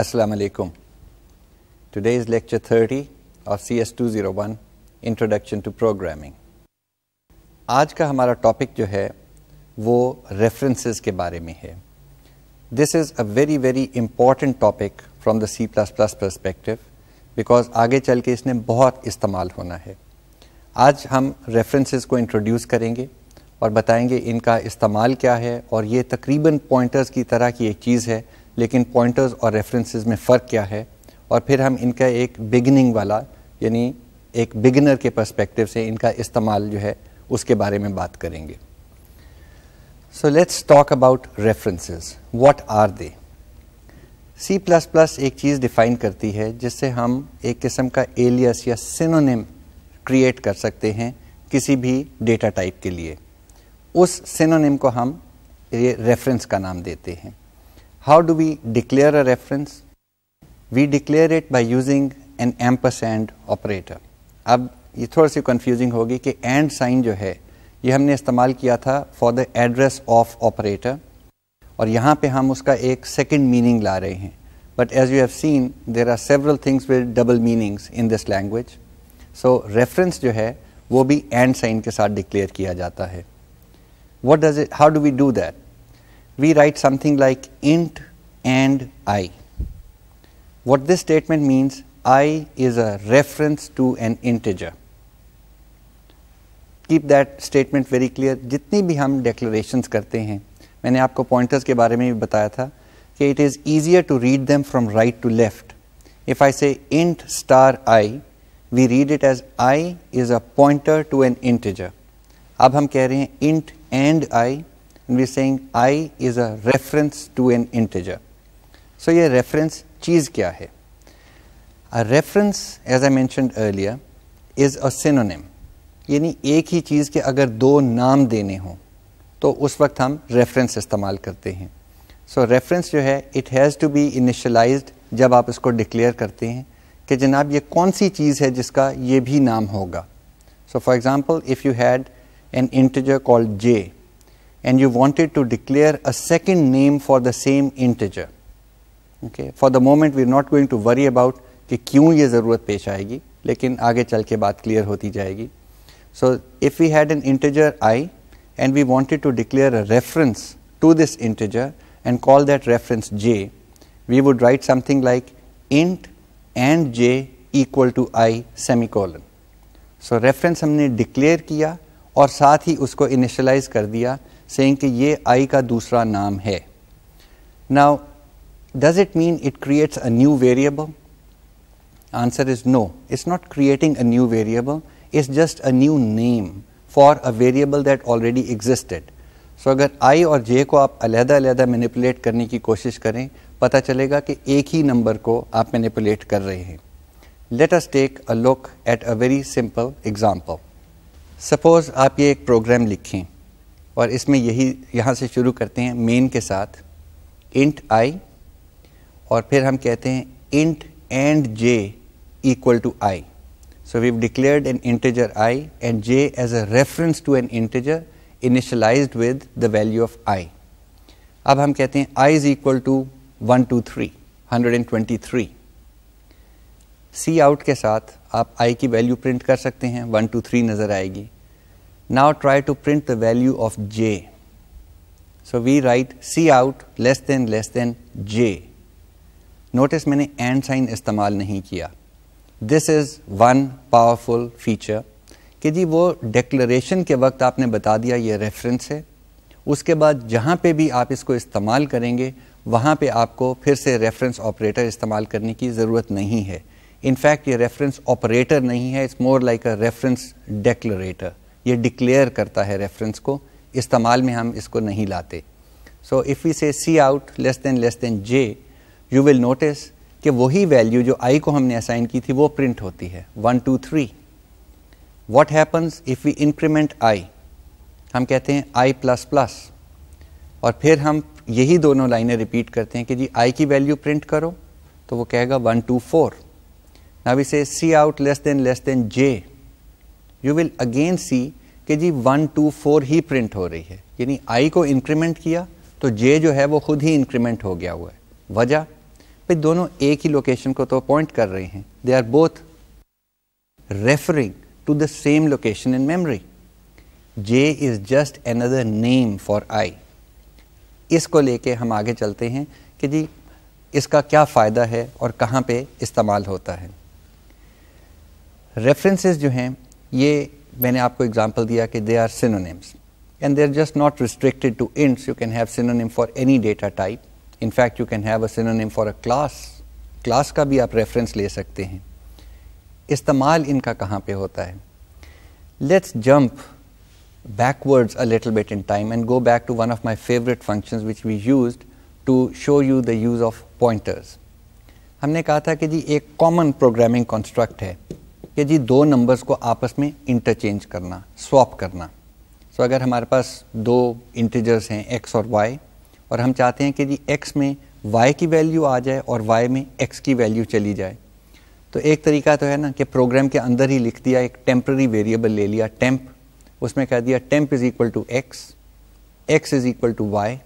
Assalamu alaikum. Today is lecture 30 of CS201 Introduction to Programming. आज का हमारा topic जो है वो रेफरेंसेस के बारे में है this is a very very important topic from the C plus plus perspective because आगे चल के इसने बहुत इस्तेमाल होना है आज हम रेफरेंसेस को इंट्रोड्यूस करेंगे और बताएंगे इनका इस्तेमाल क्या है और ये तकरीबन पॉइंटर्स की तरह की एक चीज़ है लेकिन पॉइंटर्स और रेफरेंसेस में फ़र्क क्या है और फिर हम इनका एक बिगनिंग वाला यानी एक बिगिनर के पर्सपेक्टिव से इनका इस्तेमाल जो है उसके बारे में बात करेंगे so let's talk about references what are they C plus plus एक चीज़ डिफाइन करती है जिससे हम एक किस्म का एलियस या सिनोनिम क्रिएट कर सकते हैं किसी भी डेटा टाइप के लिए उस सिनोनिम को हम ये रेफरेंस का नाम देते हैं How do we declare a reference? We declare it by using an ampersand operator. अब ये थोड़ी सी कंफ्यूजिंग होगी कि एंड साइन जो है ये हमने इस्तेमाल किया था for the address of operator और यहाँ पे हम उसका एक सेकंड मीनिंग ला रहे हैं but as you have seen there are several things with double meanings in this language so reference जो है वो भी एंड साइन के साथ डिक्लेयर किया जाता है what does it how do we do that we write something like int and i. What this statement means, i is a reference to an integer. Keep that statement very clear. Jitni bhi hum declarations karte hain, maine aapko pointers ke baare mein bhi tha, ke it is easier to read them from right to left. If I say int star i, we read it as i is a pointer to an integer. Ab hum keh int and i, and we're saying i is a reference to an integer. So ये reference चीज़ क्या है? A reference, as I mentioned earlier, is a synonym. यानी एक ही चीज़ के अगर दो नाम देने हों तो उस वक्त हम रेफरेंस इस्तेमाल करते हैं सो so, रेफरेंस जो है it has to be initialised जब आप इसको डिक्लेयर करते हैं कि जनाब ये कौन सी चीज़ है जिसका ये भी नाम होगा so for example if you had an integer called J and you wanted to declare a second name for the same integer okay for the moment we are not going to worry about कि क्यों ये ज़रूरत पेश आएगी लेकिन आगे चल के बात क्लियर होती जाएगी so we we had an integer I and we wanted to declare a reference to this integer and call that reference we would write something like int and j equal to i semicolon. So reference हमने declare किया और साथ ही उसको initialize कर दिया saying कि ye I ka dusra naam hai Now, does it mean it creates a new variable? Answer is no. It's not creating a new variable. It's just a new name for a variable that already existed. so, agar i aur j ko aap अलहदा अलहदा manipulate karne ki koshish kare pata chalega ki ek hi number ko aap manipulate kar rahe hain let us take a look at a very simple example suppose aap ye ek program likhein और इसमें यही यहाँ से शुरू करते हैं main के साथ इंट आई और फिर हम कहते हैं int and j equal to i so we declared an integer I and j as a reference to an integer initialise with the value of i अब हम कहते हैं i is equal to one two three hundred and twenty three cout के साथ आप आई की value print कर सकते हैं वन टू थ्री नज़र आएगी Now try to print the value of j. So we write C out less than less than j. Notice मैंने एंड साइन इस्तेमाल नहीं किया this is one powerful feature कि जी वो डिक्लेरेशन के वक्त आपने बता दिया ये रेफरेंस है उसके बाद जहाँ पे भी आप इसको इस्तेमाल करेंगे वहाँ पे आपको फिर से रेफरेंस ऑपरेटर इस्तेमाल करने की ज़रूरत नहीं है इनफैक्ट ये रेफरेंस ऑपरेटर नहीं है it's more like a reference declarator ये डिक्लेयर करता है रेफरेंस को इस्तेमाल में हम इसको नहीं लाते सो if we say C out less than less than j you will notice कि वही वैल्यू जो आई को हमने असाइन की थी वो प्रिंट होती है one two three what happens if we increment i हम कहते हैं आई प्लस प्लस और फिर हम यही दोनों लाइनें रिपीट करते हैं कि जी आई की वैल्यू प्रिंट करो तो वो कहेगा one two four now we say C out less than less than j you will again see कि जी वन टू फोर ही प्रिंट हो रही है यानी आई को इंक्रीमेंट किया तो जे जो है वो खुद ही इंक्रीमेंट हो गया हुआ है वजह भाई दोनों एक ही लोकेशन को तो अपॉइंट कर रहे हैं they are both referring to the same location in memory j is just another name for i इसको लेके हम आगे चलते हैं कि जी इसका क्या फ़ायदा है और कहाँ पे इस्तेमाल होता है रेफरेंसेस जो हैं ये मैंने आपको एग्जाम्पल दिया कि they are synonyms and they are just not restricted to ints you can have synonym for any data type in fact you can have a synonym for a class class का भी आप रेफरेंस ले सकते हैं इस्तेमाल इनका कहाँ पे होता है let's jump backwards a little bit in time and go back to one of my favourite function which we use to show you the use of pointers हमने कहा था कि जी एक कॉमन प्रोग्रामिंग कॉन्स्ट्रक्ट है कि जी दो नंबर्स को आपस में इंटरचेंज करना स्वॉप करना सो अगर हमारे पास दो इंटीजर्स हैं एक्स और वाई और हम चाहते हैं कि जी एक्स में वाई की वैल्यू आ जाए और वाई में एक्स की वैल्यू चली जाए तो एक तरीका तो है ना कि प्रोग्राम के अंदर ही लिख दिया एक टेम्प्ररी वेरिएबल ले लिया टेम्प उसमें कह दिया temp is equal to x x is equal to y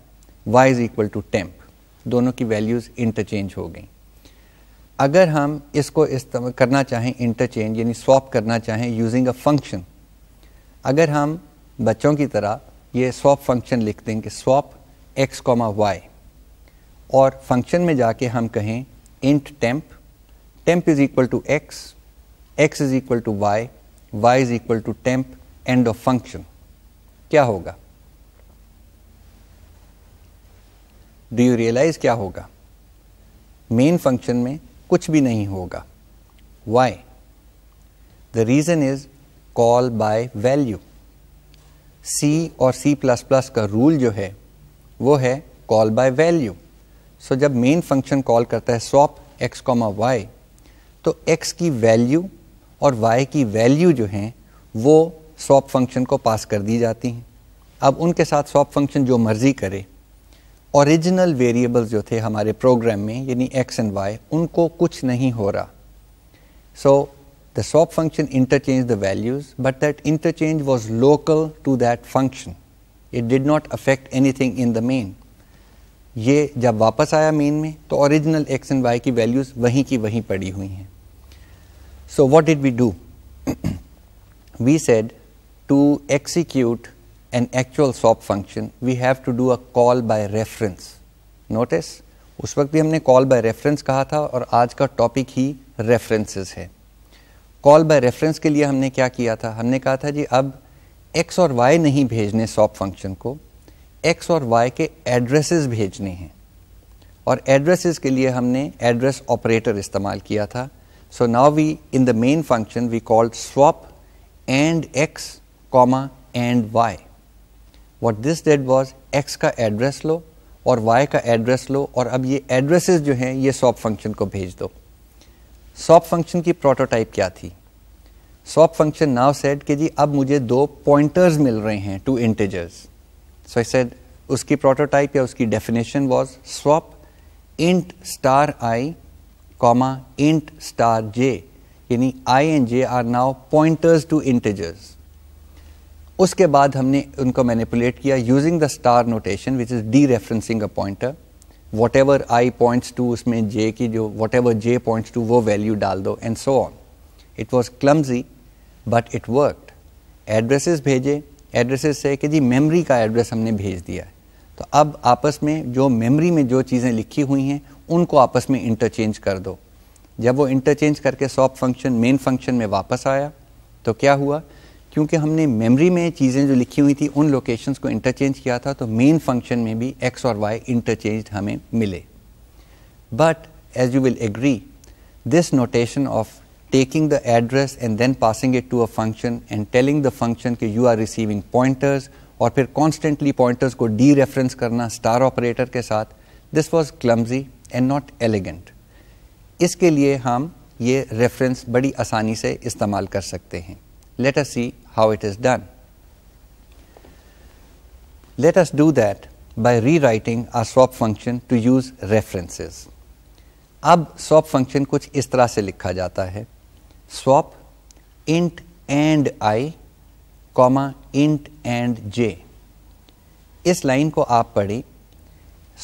y is equal to temp दोनों की वैल्यूज़ इंटरचेंज हो गई अगर हम इसको इस्तेमाल करना चाहें इंटरचेंज यानी स्वॉप करना चाहें यूजिंग अ फंक्शन अगर हम बच्चों की तरह ये स्वॉप फंक्शन लिख दें कि स्वॉप एक्स कॉमा वाई और फंक्शन में जाके हम कहें int temp temp is equal to x x is equal to y y is equal to temp end of function क्या होगा डू यू रियलाइज़ क्या होगा मेन फंक्शन में कुछ भी नहीं होगा why the reason is call by value C और सी प्लस प्लस का रूल जो है वो है कॉल बाय वैल्यू सो जब मेन फंक्शन कॉल करता है स्वॉप एक्स कॉमा वाई तो एक्स की वैल्यू और वाई की वैल्यू जो हैं वो स्वॉप फंक्शन को पास कर दी जाती हैं अब उनके साथ स्वॉप फंक्शन जो मर्ज़ी करे ओरिजिनल वेरिएबल्स जो थे हमारे प्रोग्राम में यानी एक्स एंड वाई उनको कुछ नहीं हो रहा so the swap function interchange the values but that interchange was local to that function it did not affect anything in the main ये जब वापस आया मेन में तो ओरिजिनल एक्स एंड वाई की वैल्यूज़ वहीं की वहीं पड़ी हुई हैं so what did we do we said to execute an actual swap function, we have to do a call by reference. Notice, उस वक्त भी हमने call by reference कहा था और आज का topic ही references है. Call by reference के लिए हमने क्या किया था? हमने कहा था जी अब x और y नहीं भेजने swap function को, x और y के addresses भेजने हैं. और addresses के लिए हमने address operator इस्तेमाल किया था. So now we in the main function we call swap and x, comma and y. What this did was x का एड्रेस लो और वाई का एड्रेस लो और अब ये एड्रेसेस जो हैं ये सॉप फंक्शन को भेज दो सॉप फंक्शन की प्रोटोटाइप क्या थी सॉप फंक्शन नाव सेट कि जी अब मुझे दो पॉइंटर्स मिल रहे हैं to integers so I said उसकी प्रोटोटाइप या उसकी definition was swap int star i comma int star j यानी i and j are now pointers to integers उसके बाद हमने उनको मैनिपुलेट किया using the star notation which is dereferencing a pointer whatever i points to उसमें j की जो whatever j points to वो वैल्यू डाल दो and so on it was clumsy but it worked addresses भेजे addresses से कि जी memory का एड्रेस हमने भेज दिया है तो अब आपस में जो मेमोरी में जो चीज़ें लिखी हुई हैं उनको आपस में इंटरचेंज कर दो जब वो इंटरचेंज करके सॉप फंक्शन मेन फंक्शन में वापस आया तो क्या हुआ क्योंकि हमने मेमोरी में चीज़ें जो लिखी हुई थी उन लोकेशंस को इंटरचेंज किया था तो मेन फंक्शन में भी एक्स और वाई इंटरचेंज हमें मिले but as you will agree this notation of taking the address and then passing it to a function and telling the function कि यू आर रिसीविंग पॉइंटर्स और फिर constantly pointers को dereference करना star operator के साथ this was clumsy and not elegant इसके लिए हम ये रेफरेंस बड़ी आसानी से इस्तेमाल कर सकते हैं let see how it is done. Let us do that by rewriting our swap function to use references. अब swap function कुछ इस तरह से लिखा जाता है swap int and i, comma int and j. इस लाइन को आप पढ़ें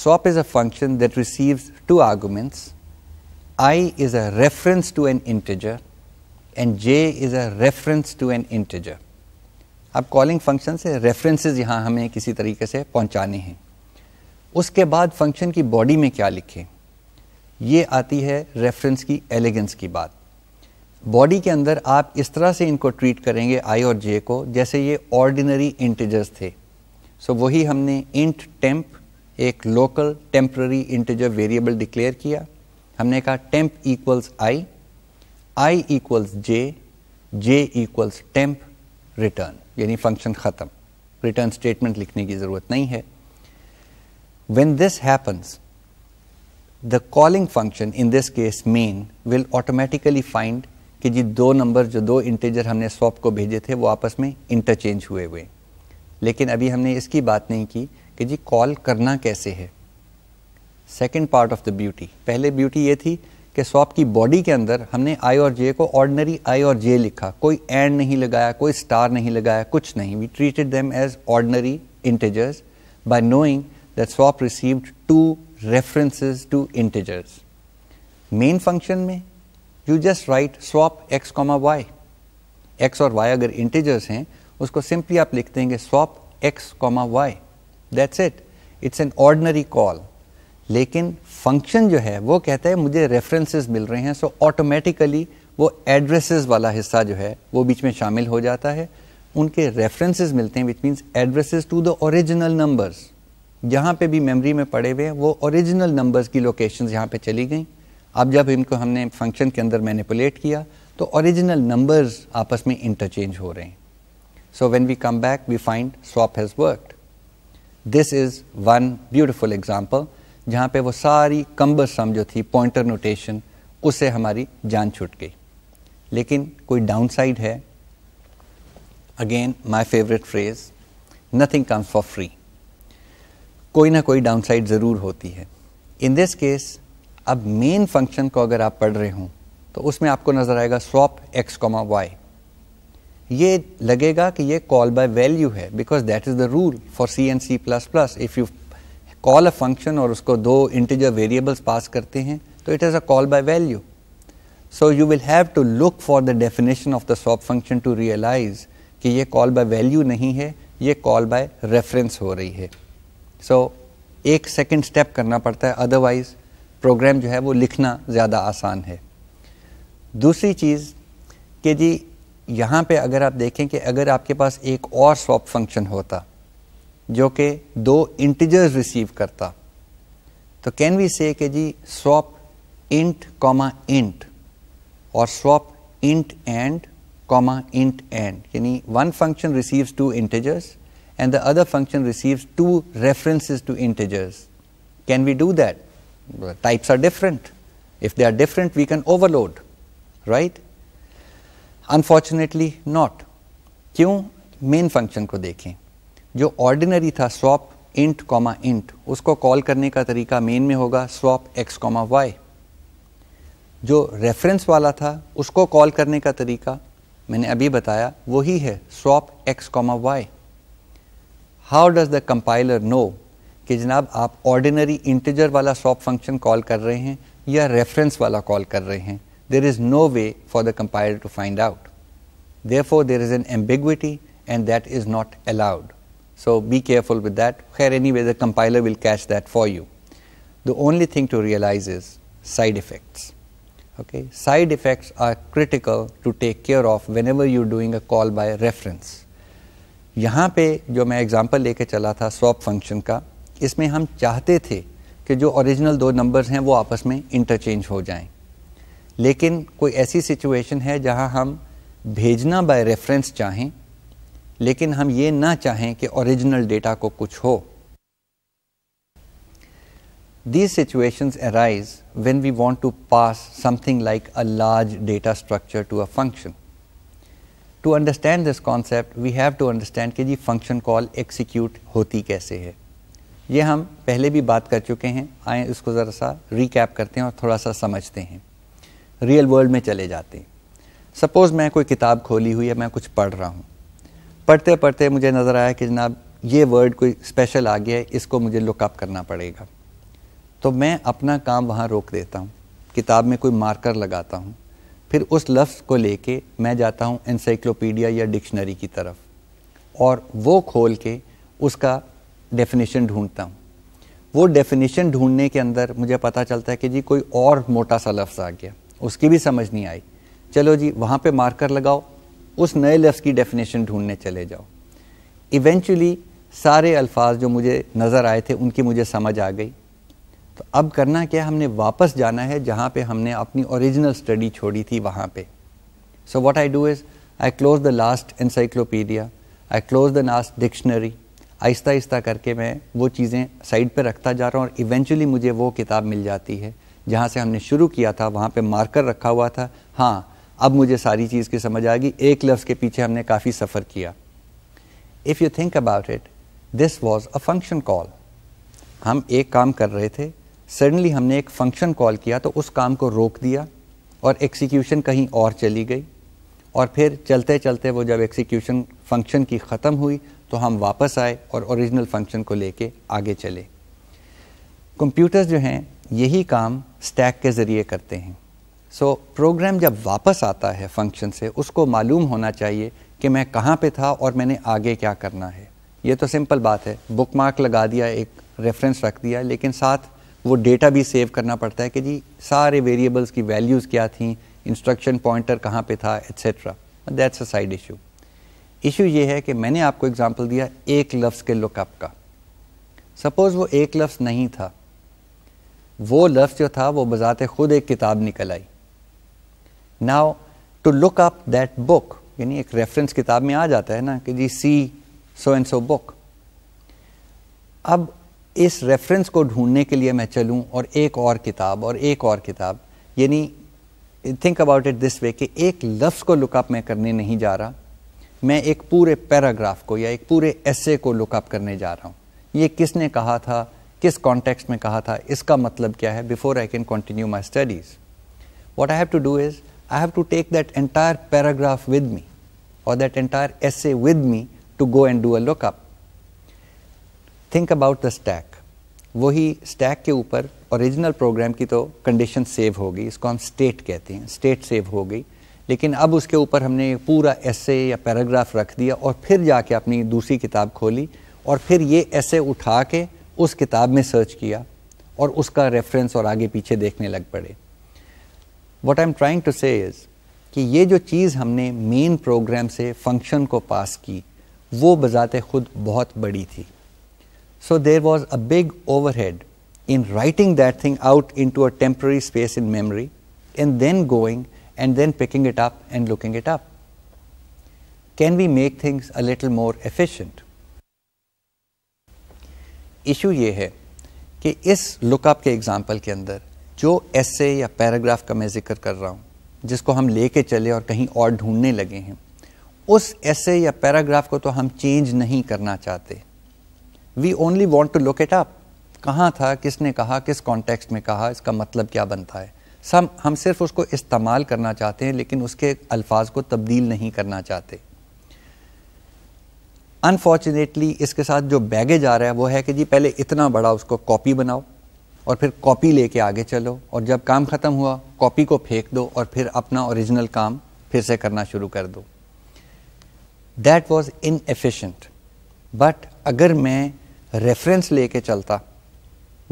swap is a function that receives two arguments i is a reference to an integer and j is a reference to an integer. अब calling function से references यहाँ हमें किसी तरीके से पहुँचाने हैं उसके बाद फंक्शन की बॉडी में क्या लिखे ये आती है रेफरेंस की एलिगेंस की बात बॉडी के अंदर आप इस तरह से इनको ट्रीट करेंगे आई और जे को जैसे ये ऑर्डिनरी इंटीजर्स थे सो so, वही हमने इंट टेम्प एक local temporary integer variable declare किया हमने कहा temp equals i i equals j j equals temp return यानी फंक्शन ख़त्म रिटर्न स्टेटमेंट लिखने की ज़रूरत नहीं है when this happens the calling function in this case main will automatically find कि जी दो नंबर जो दो इंटेजर हमने स्वॉप को भेजे थे वो आपस में इंटरचेंज हुए हुए लेकिन अभी हमने इसकी बात नहीं की कि जी कॉल करना कैसे है second part of the beauty पहले ब्यूटी ये थी कि स्वाप की बॉडी के अंदर हमने आई और जे को ऑर्डनरी आई और जे लिखा कोई एंड नहीं लगाया कोई स्टार नहीं लगाया कुछ नहीं we treated them as ordinary integers by knowing that swap received two references to integers main function में you just write swap x comma y x और वाई अगर इंटेजर्स हैं उसको सिंपली आप लिखते हैं swap x comma y that's it it's an ordinary call लेकिन function जो है वो कहता है मुझे रेफरेंसेस मिल रहे हैं सो ऑटोमेटिकली वो एड्रेसेस वाला हिस्सा जो है वो बीच में शामिल हो जाता है उनके रेफरेंसेस मिलते हैं which means addresses to the original numbers जहाँ पे भी मेमोरी में पड़े हुए हैं वो ओरिजिनल नंबर्स की लोकेशंस यहाँ पे चली गई अब जब इनको हमने फंक्शन के अंदर मैनिपुलेट किया तो ओरिजिनल नंबर्स आपस में इंटरचेंज हो रहे हैं so when we come back we find swap has work this is one beautiful example जहाँ पे वो सारी कम्बर सम जो थी पॉइंटर नोटेशन उससे हमारी जान छूट गई लेकिन कोई डाउन साइड है again my favourite phrase nothing comes for free कोई ना कोई डाउन साइड ज़रूर होती है इन दिस केस अब मेन फंक्शन को अगर आप पढ़ रहे हों तो उसमें आपको नज़र आएगा स्वॉप एक्स कॉमा वाई ये लगेगा कि ये कॉल बाय वैल्यू है because that is the rule for C and C plus plus if you call a function और उसको दो इंटीजर वेरिएबल्स पास करते हैं तो it is a call by value so you will have to look for the definition of the swap function to realise कि ये call by value नहीं है ये कॉल बाय रेफरेंस हो रही है सो so, एक सेकेंड स्टेप करना पड़ता है अदरवाइज प्रोग्राम जो है वो लिखना ज़्यादा आसान है दूसरी चीज़ कि जी यहाँ पे अगर आप देखें कि अगर आपके पास एक और स्वॉप फंक्शन होता जो कि दो इंटीजर्स रिसीव करता तो कैन वी से कि जी स्वॉप int कॉमा इंट और swap int and comma int and yani one function receives two integers and the other function receives two references to integers can we do that right. types are different if they are different we can overload right unfortunately not क्यों Main function को देखें जो ordinary था swap int comma int उसको call करने का तरीका main में होगा स्वॉप एक्स कॉमा वाई जो रेफरेंस वाला था उसको कॉल करने का तरीका मैंने अभी बताया वही है swap x comma y how does the compiler know कि जनाब आप ऑर्डिनरी इंटीजर वाला स्वॉप फंक्शन कॉल कर रहे हैं या रेफरेंस वाला कॉल कर रहे हैं there is no way for the compiler to find out therefore there is an ambiguity and that is not allowed So be careful with that, where anyway the compiler will catch that for you. The only thing to realize is side effects. Okay? Side effects are critical to take care of whenever you're doing a call by reference. यहाँ पे जो मैं example लेके चला था swap function का इसमें हम चाहते थे कि जो original दो numbers हैं वो आपस में interchange हो जाएं लेकिन कोई ऐसी situation है जहां हम भेजना by reference चाहें लेकिन हम ये ना चाहें कि ओरिजिनल डेटा को कुछ हो these situations arise when we want to pass something like a large data structure to a function to understand this concept we have to understand कि जी फंक्शन कॉल एक्सिक्यूट होती कैसे है ये हम पहले भी बात कर चुके हैं आए इसको ज़रा सा रिकैप करते हैं और थोड़ा सा समझते हैं रियल वर्ल्ड में चले जाते हैं सपोज़ मैं कोई किताब खोली हुई या मैं कुछ पढ़ रहा हूँ पढ़ते पढ़ते मुझे नज़र आया कि जनाब ये वर्ड कोई स्पेशल आ गया है इसको मुझे लुकअप करना पड़ेगा तो मैं अपना काम वहाँ रोक देता हूँ किताब में कोई मार्कर लगाता हूँ फिर उस लफ्ज़ को लेके मैं जाता हूँ एनसाइक्लोपीडिया या डिक्शनरी की तरफ और वो खोल के उसका डेफिनेशन ढूंढता हूँ वो डेफिनेशन ढूंढने के अंदर मुझे पता चलता है कि जी कोई और मोटा सा लफ्ज़ आ गया उसकी भी समझ नहीं आई चलो जी वहाँ पे मार्कर लगाओ उस नए लफ्ज़ की डेफिनेशन ढूंढने चले जाओ इवेंचुअली सारे अल्फाज जो मुझे नज़र आए थे उनकी मुझे समझ आ गई तो अब करना क्या हमने वापस जाना है जहाँ पे हमने अपनी ओरिजिनल स्टडी छोड़ी थी वहाँ पे so what I do is I close the last encyclopaedia I close the last dictionary आहिस्ता आहिस्ता करके मैं वो चीज़ें साइड पे रखता जा रहा हूँ और इवेंचुअली मुझे वो किताब मिल जाती है जहाँ से हमने शुरू किया था वहाँ पे मार्कर रखा हुआ था हाँ अब मुझे सारी चीज़ की समझ आ गई एक लफ्ज़ के पीछे हमने काफ़ी सफ़र किया if you think about it this was a function call हम एक काम कर रहे थे सडनली हमने एक फंक्शन कॉल किया तो उस काम को रोक दिया और एक्सीक्यूशन कहीं और चली गई और फिर चलते चलते वो जब एक्सीक्यूशन फंक्शन की ख़त्म हुई तो हम वापस आए और ओरिजिनल फंक्शन को लेके आगे चले कंप्यूटर्स जो हैं यही काम स्टैक के ज़रिए करते हैं सो so, प्रोग्राम जब वापस आता है फंक्शन से उसको मालूम होना चाहिए कि मैं कहाँ पे था और मैंने आगे क्या करना है ये तो सिंपल बात है बुक मार्क लगा दिया एक रेफरेंस रख दिया लेकिन साथ वो डेटा भी सेव करना पड़ता है कि जी सारे वेरिएबल्स की वैल्यूज़ क्या थी इंस्ट्रक्शन पॉइंटर कहाँ पे था etcetera that's a side issue issue ये है कि मैंने आपको एग्जांपल दिया एक लफ्ज़ के लुकअप का सपोज़ वो एक लफ्ज़ नहीं था वो लफ्ज़ जो था वो बजाते ख़ुद एक किताब निकल आई now to look up that book यानी एक रेफरेंस किताब में आ जाता है ना कि जी सी सो एंड सो बुक अब इस रेफरेंस को ढूंढने के लिए मैं चलूँ और एक और किताब और एक और किताब यानी think about it this way कि एक लफ्ज़ को लुकअप मैं करने नहीं जा रहा मैं एक पूरे पैराग्राफ को या एक पूरे ऐसे को लुकअप करने जा रहा हूँ ये किसने कहा था किस कॉन्टेक्स्ट में कहा था इसका मतलब क्या है before I can continue my studies what I have to do is I have to take that entire paragraph with me or that entire essay with me to go and do a lookup. Think about the stack. वही stack के ऊपर original programme की तो condition save हो गई इसको हम state कहते हैं स्टेट सेव हो गई लेकिन अब उसके ऊपर हमने पूरा एसे या पैराग्राफ रख दिया और फिर जाके अपनी दूसरी किताब खोली और फिर ये ऐसे उठा के उस किताब में सर्च किया और उसका रेफरेंस और आगे पीछे देखने लग पड़े what I am trying to say is कि ये जो चीज़ हमने मेन प्रोग्राम से फंक्शन को पास की वो बज़ात खुद बहुत बड़ी थी so there was a big overhead in writing that thing out into a temporary space in memory and then going and then picking it up and looking it up can we make things a little more efficient issue ये है कि इस lookup के example के अंदर जो ऐसे या पैराग्राफ का मैं जिक्र कर रहा हूँ जिसको हम लेके चले और कहीं और ढूंढने लगे हैं उस ऐसे या पैराग्राफ को तो हम चेंज नहीं करना चाहते we only want to locate up कहाँ था किसने कहा किस कॉन्टेक्स्ट में कहा इसका मतलब क्या बनता है सब हम सिर्फ उसको इस्तेमाल करना चाहते हैं लेकिन उसके अल्फाज को तब्दील नहीं करना चाहते अनफॉर्चुनेटली इसके साथ जो बैगेज आ रहा है वो है कि जी पहले इतना बड़ा उसको कॉपी बनाओ और फिर कॉपी लेके आगे चलो और जब काम ख़त्म हुआ कॉपी को फेंक दो और फिर अपना ओरिजिनल काम फिर से करना शुरू कर दो that was inefficient but अगर मैं रेफरेंस लेके चलता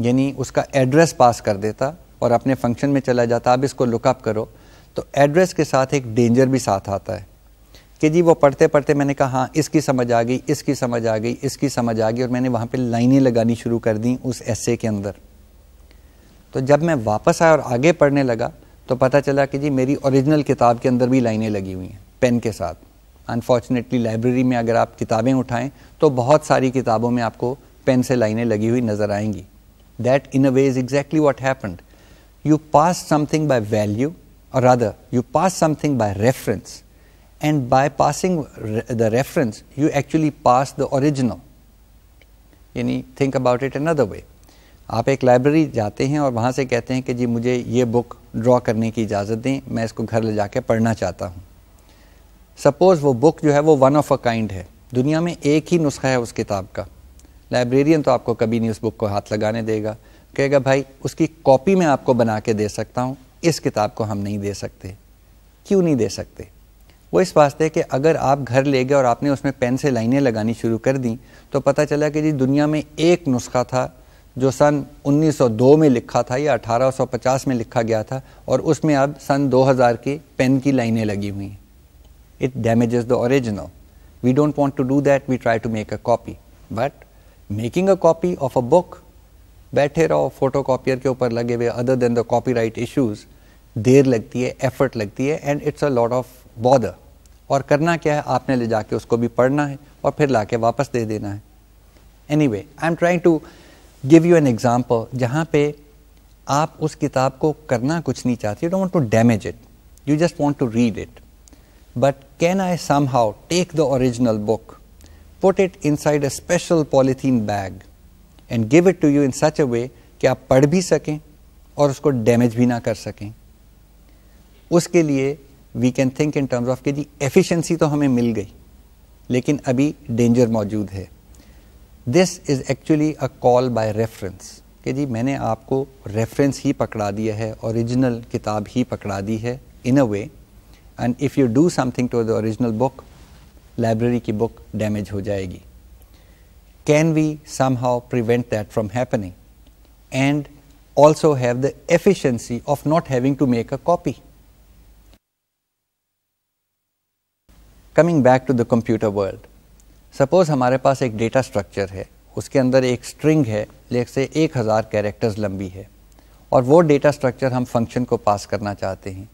यानी उसका एड्रेस पास कर देता और अपने फंक्शन में चला जाता अब इसको लुकअप करो तो एड्रेस के साथ एक डेंजर भी साथ आता है कि जी वो पढ़ते पढ़ते मैंने कहा हाँ इसकी समझ आ गई इसकी समझ आ गई इसकी समझ आ गई और मैंने वहाँ पे लाइनें लगानी शुरू कर दी उस ऐसे के अंदर तो जब मैं वापस आया और आगे पढ़ने लगा तो पता चला कि जी मेरी ओरिजिनल किताब के अंदर भी लाइनें लगी हुई हैं पेन के साथ अनफॉर्चुनेटली लाइब्रेरी में अगर आप किताबें उठाएं तो बहुत सारी किताबों में आपको पेन से लाइनें लगी हुई नज़र आएंगी that in a way is exactly what happened you pass something by value और other you pass something by reference and by passing the reference you actually pass the original यानी think about it about way आप एक library जाते हैं और वहाँ से कहते हैं कि जी मुझे ये बुक ड्रॉ करने की इजाज़त दें मैं इसको घर ले जाके पढ़ना चाहता हूँ सपोज़ वो बुक जो है वो वन ऑफ अ काइंड है दुनिया में एक ही नुस्खा है उस किताब का लाइब्रेरियन तो आपको कभी नहीं उस बुक को हाथ लगाने देगा कहेगा भाई उसकी कॉपी मैं आपको बना के दे सकता हूँ इस किताब को हम नहीं दे सकते क्यों नहीं दे सकते वो इस वास्ते कि अगर आप घर ले गए और आपने उसमें पेन से लाइनें लगानी शुरू कर दी तो पता चला कि जी दुनिया में एक नुस्खा था जो सन 1902 में लिखा था या 1850 में लिखा गया था और उसमें अब सन 2000 की पेन की लाइनें लगी हुई हैं it damages the original we don't want to do that we try to make a copy but making a copy of a book बैठे रहो कॉपियर के ऊपर लगे हुए other than the right issues there लगती है एफर्ट लगती है and it's a lot of bother और करना क्या है आपने ले जाके उसको भी पढ़ना है और फिर ला वापस दे देना है anyway I am trying to give you an example जहाँ पे आप उस किताब को करना कुछ नहीं चाहते you don't to damage it you just want to read it but can I somehow take the original book put it inside a special polythene bag and give it to you in such a way कि आप पढ़ भी सकें और उसको damage भी ना कर सकें उसके लिए we can think in terms of के जी एफिशेंसी तो हमें मिल गई लेकिन अभी डेंजर मौजूद है this is actually a call by reference कि जी मैंने आपको रेफरेंस ही पकड़ा दिया है ओरिजिनल किताब ही पकड़ा दी है in a way and if you do something to the original book library की बुक डैमेज हो जाएगी can we somehow prevent that from happening and also have the efficiency of not having to make a copy coming back to the computer world, suppose हमारे पास एक data structure है उसके अंदर एक string है लेख से एक हज़ार कैरेक्टर्स लंबी है और वो डेटा स्ट्रक्चर हम फंक्शन को पास करना चाहते हैं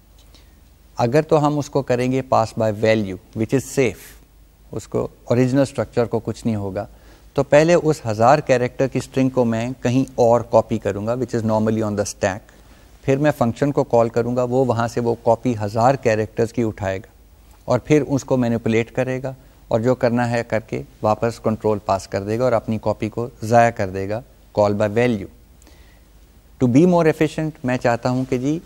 अगर तो हम उसको करेंगे pass by value which is safe उसको ओरिजिनल स्ट्रक्चर को कुछ नहीं होगा तो पहले उस हज़ार कैरेक्टर की स्ट्रिंग को मैं कहीं और कॉपी करूँगा which is normally on the stack फिर मैं फंक्शन को कॉल करूँगा वो वहाँ से वो कॉपी हज़ार कैरेक्टर्स की उठाएगा और फिर उसको मैनिपुलेट करेगा और जो करना है करके वापस कंट्रोल पास कर देगा और अपनी कॉपी को ज़ाया कर देगा call by value to be more efficient मैं चाहता हूँ कि जी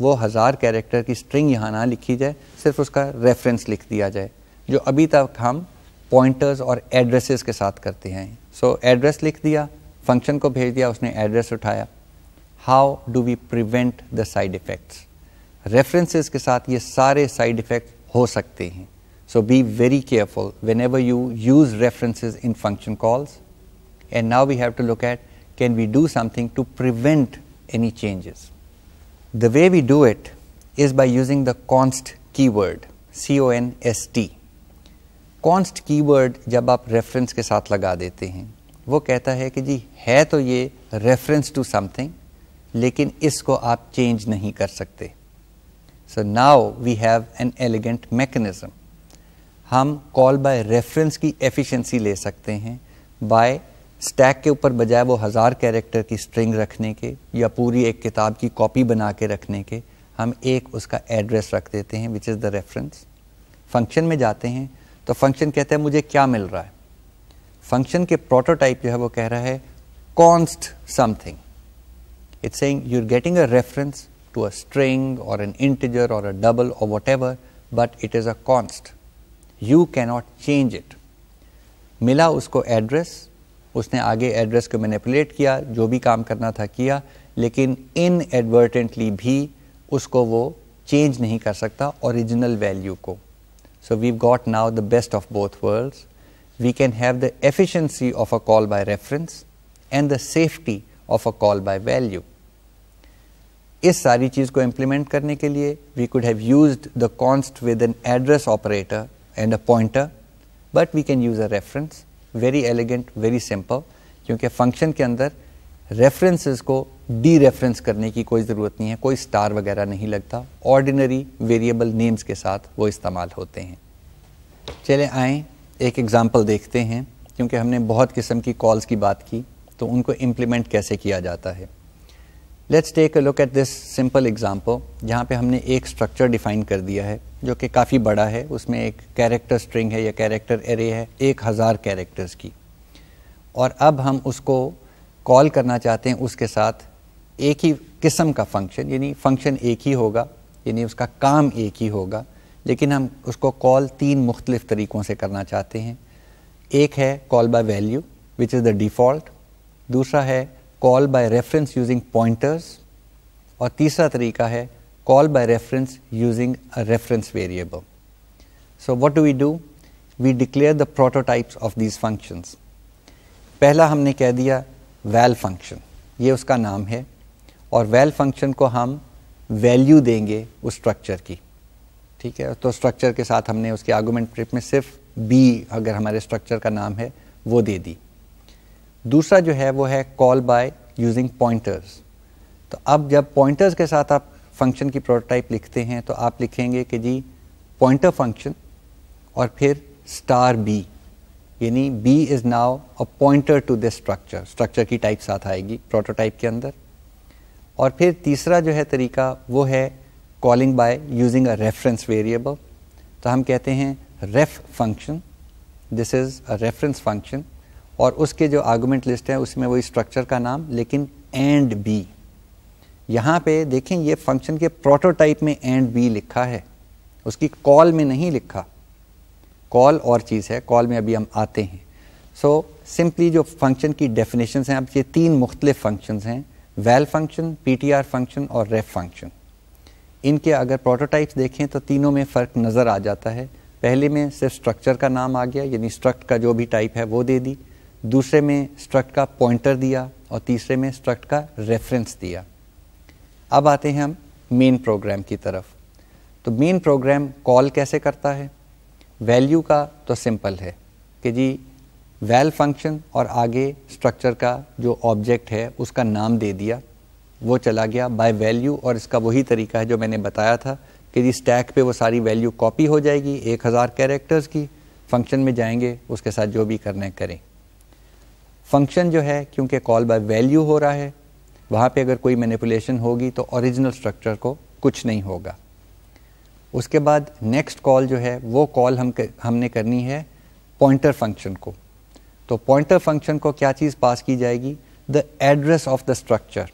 वो हज़ार कैरेक्टर की स्ट्रिंग यहाँ ना लिखी जाए सिर्फ उसका रेफरेंस लिख दिया जाए जो अभी तक हम पॉइंटर्स और एड्रेसेस के साथ करते हैं सो so, एड्रेस लिख दिया फंक्शन को भेज दिया उसने एड्रेस उठाया how do we prevent the side effects references के साथ ये सारे साइड इफ़ेक्ट हो सकते हैं So be very careful whenever you use references in function calls. And now we have to look at can we do something to prevent any changes? The way we do it is by using the const keyword, C O N S T. Const keyword, jab aap reference ke saath laga dete hain, wo kehta hai ki ji, hai to ye reference to something, lekin isko aap change nahi kar sakte. So now we have an elegant mechanism. हम call by reference की efficiency ले सकते हैं bye stack के ऊपर बजाय वो हज़ार कैरेक्टर की स्ट्रिंग रखने के या पूरी एक किताब की कॉपी बना के रखने के हम एक उसका एड्रेस रख देते हैं which is the reference function में जाते हैं तो फंक्शन कहते हैं मुझे क्या मिल रहा है फंक्शन के प्रोटोटाइप जो है वो कह रहा है const something it's saying you are getting a reference to a string और एन इंटीजर और अ डबल और whatever but it is a const you cannot change it मिला उसको एड्रेस उसने आगे एड्रेस को मैनिपुलेट किया जो भी काम करना था किया लेकिन इन एडवर्टेंटली भी उसको वो चेंज नहीं कर सकता ओरिजिनल वैल्यू को so we got now the best of both worlds we can have the efficiency of a call by reference and the safety of a call by value. इस सारी चीज़ को इम्प्लीमेंट करने के लिए we could have used the const with an address operator and a pointer but we can use a reference very elegant very simple क्योंकि function के अंदर references को डी रेफरेंस करने की कोई ज़रूरत नहीं है कोई स्टार वगैरह नहीं लगता ऑर्डिनरी वेरिएबल नेम्स के साथ वो इस्तेमाल होते हैं चले आए एक एग्ज़ाम्पल देखते हैं क्योंकि हमने बहुत किस्म की कॉल्स की बात की तो उनको इम्प्लीमेंट कैसे किया जाता है let's take a look at this simple example जहाँ पे हमने एक स्ट्रक्चर डिफाइन कर दिया है जो कि काफ़ी बड़ा है उसमें एक कैरेक्टर स्ट्रिंग है या कैरेक्टर एरे है एक हज़ार कैरेक्टर्स की और अब हम उसको कॉल करना चाहते हैं उसके साथ एक ही किस्म का फंक्शन यानी फंक्शन एक ही होगा यानी उसका काम एक ही होगा लेकिन हम उसको कॉल तीन मुख्तलिफ तरीक़ों से करना चाहते हैं एक है call by value which is the default दूसरा है call by reference using pointers और तीसरा तरीका है call by reference using a reference variable so what do we do we declare the prototypes of these functions पहला हमने कह दिया वैल फंक्शन ये उसका नाम है और वेल फंक्शन को हम वैल्यू देंगे उस स्ट्रक्चर की ठीक है तो स्ट्रक्चर के साथ हमने उसके आर्गूमेंट ट्रिप में सिर्फ बी अगर हमारे स्ट्रक्चर का नाम है वो दे दी दूसरा जो है वो है कॉल बाय यूजिंग पॉइंटर्स तो अब जब पॉइंटर्स के साथ आप फंक्शन की प्रोटोटाइप लिखते हैं तो आप लिखेंगे कि जी पॉइंटर फंक्शन और फिर स्टार बी यानी B is now a pointer to this structure structure की टाइप साथ आएगी प्रोटोटाइप के अंदर और फिर तीसरा जो है तरीका वो है calling by using a reference variable तो हम कहते हैं ref function this is a reference function और उसके जो आर्गूमेंट लिस्ट है उसमें वही स्ट्रक्चर का नाम लेकिन एंड बी यहाँ पे देखें ये फंक्शन के प्रोटोटाइप में एंड बी लिखा है उसकी कॉल में नहीं लिखा कॉल और चीज़ है कॉल में अभी हम आते हैं सो so, सिंपली जो फंक्शन की डेफिनेशन हैं अब ये तीन मुख्तलिफ फंक्शन हैं वेल फंक्शन आर फंक्शन और रेफ फंक्शन इनके अगर प्रोटोटाइप्स देखें तो तीनों में फ़र्क नज़र आ जाता है पहले में सिर्फ स्ट्रक्चर का नाम आ गया यानी स्ट्रक्ट का जो भी टाइप है वो दे दी दूसरे में स्ट्रक्ट का पॉइंटर दिया और तीसरे में स्ट्रक्ट का रेफरेंस दिया अब आते हैं हम मेन प्रोग्राम की तरफ तो मेन प्रोग्राम कॉल कैसे करता है वैल्यू का तो सिंपल है कि जी वैल फंक्शन और आगे स्ट्रक्चर का जो ऑब्जेक्ट है उसका नाम दे दिया वो चला गया बाय वैल्यू और इसका वही तरीका है जो मैंने बताया था कि जी स्टैक पे वो सारी वैल्यू कॉपी हो जाएगी एक हज़ार कैरेक्टर्स की फंक्शन में जाएंगे उसके साथ जो भी करना है करें फंक्शन जो है क्योंकि कॉल बाय वैल्यू हो रहा है वहाँ पे अगर कोई मैनिपुलेशन होगी तो ओरिजिनल स्ट्रक्चर को कुछ नहीं होगा उसके बाद नेक्स्ट कॉल जो है वो कॉल हम कर, हमने करनी है पॉइंटर फंक्शन को तो पॉइंटर फंक्शन को क्या चीज़ पास की जाएगी the address of the structure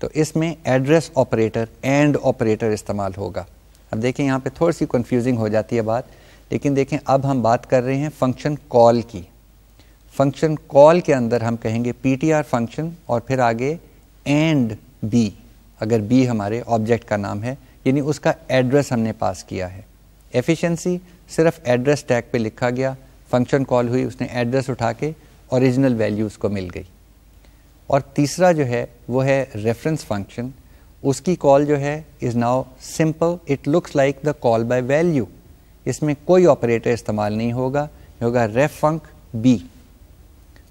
तो इसमें एड्रेस ऑपरेटर एंड ऑपरेटर इस्तेमाल होगा अब देखें यहाँ पे थोड़ी सी कंफ्यूजिंग हो जाती है बात लेकिन देखें अब हम बात कर रहे हैं फंक्शन कॉल की फंक्शन कॉल के अंदर हम कहेंगे आर फंक्शन और फिर आगे एंड बी अगर बी हमारे ऑब्जेक्ट का नाम है यानी उसका एड्रेस हमने पास किया है एफिशिएंसी सिर्फ एड्रेस टैग पे लिखा गया फंक्शन कॉल हुई उसने एड्रेस उठा के ओरिजिनल वैल्यू उसको मिल गई और तीसरा जो है वो है रेफरेंस फंक्शन उसकी कॉल जो है is now simple it looks like the call by value इसमें कोई ऑपरेटर इस्तेमाल नहीं होगा होगा रेफ फंक बी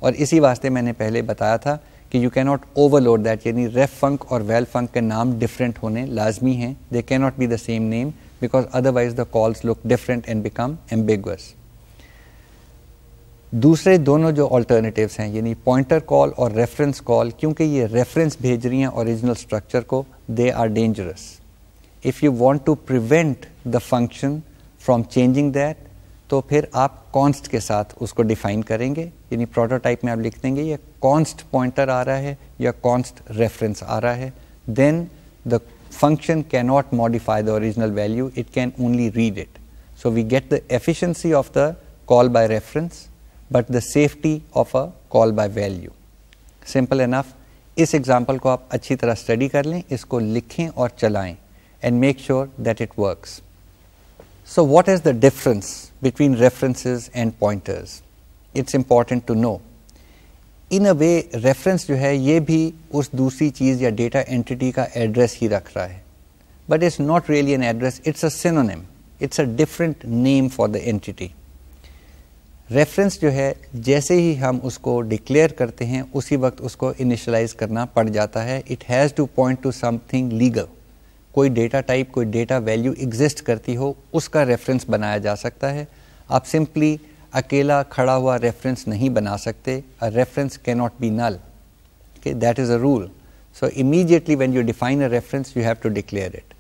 और इसी वास्ते मैंने पहले बताया था कि you can not overload that यानी रेफ फंक और वेल फंक के नाम डिफरेंट होने लाजमी हैं they can not be the same name because otherwise the calls look different and become ambiguous दूसरे दोनों जो ऑल्टरनेटिवस हैं यानी पॉइंटर कॉल और रेफरेंस कॉल क्योंकि ये रेफरेंस भेज रही हैं ओरिजिनल स्ट्रक्चर को they are dangerous if you want to prevent the function from changing that तो फिर आप कॉन्स्ट के साथ उसको डिफाइन करेंगे यानी प्रोटोटाइप में आप लिख देंगे या कॉन्स्ट पॉइंटर आ रहा है या कॉन्स्ट रेफरेंस आ रहा है then the function cannot modify the original value it can only read it so we get the efficiency of the call by reference but the safety of a call by value simple enough इस example को आप अच्छी तरह study कर लें इसको लिखें और चलाएं and make sure that it works So, what is the difference between references and pointers? It's important to know. In a way, reference you have, ye bhi us dusri cheez ya data entity ka address hi rakh raha hai. But it's not really an address, it's a synonym. It's a different name for the entity. Reference jo hai, jaise hi ham usko declare karte hain, usi waqt usko initialize karna pad jata hai. It has to point to something legal. कोई data type कोई data value exist करती हो उसका reference बनाया जा सकता है आप सिंपली अकेला खड़ा हुआ रेफरेंस नहीं बना सकते a reference can not be null के that is a rule so immediately when you define a reference you have to declare it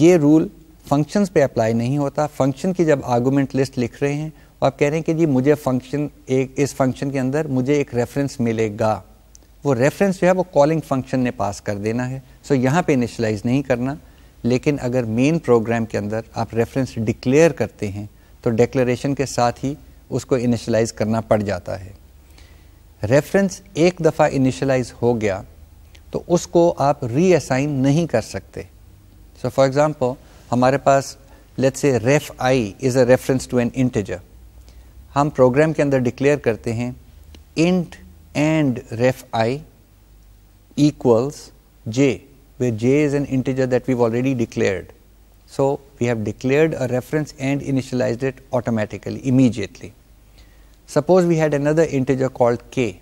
ये रूल फंक्शंस पे अप्लाई नहीं होता फंक्शन की जब आर्गूमेंट लिस्ट लिख रहे हैं आप कह रहे हैं कि जी मुझे फंक्शन एक इस फंक्शन के अंदर मुझे एक रेफरेंस मिलेगा वो रेफरेंस जो है वो कॉलिंग फंक्शन ने पास कर देना है सो so, यहाँ पे इनिशलाइज नहीं करना लेकिन अगर मेन प्रोग्राम के अंदर आप रेफरेंस डिक्लेयर करते हैं तो डिक्लेरेशन के साथ ही उसको इनिशलाइज करना पड़ जाता है रेफरेंस एक दफ़ा इनिशलाइज हो गया तो उसको आप रीअसाइन नहीं कर सकते सो फॉर एग्ज़ाम्पल हमारे पास let's say ref I is a reference to an integer हम प्रोग्राम के अंदर डिक्लेयर करते हैं int and ref i equals j, where j is an integer that we have already declared. So, we have declared a reference and initialized it automatically immediately. Suppose we had another integer called k.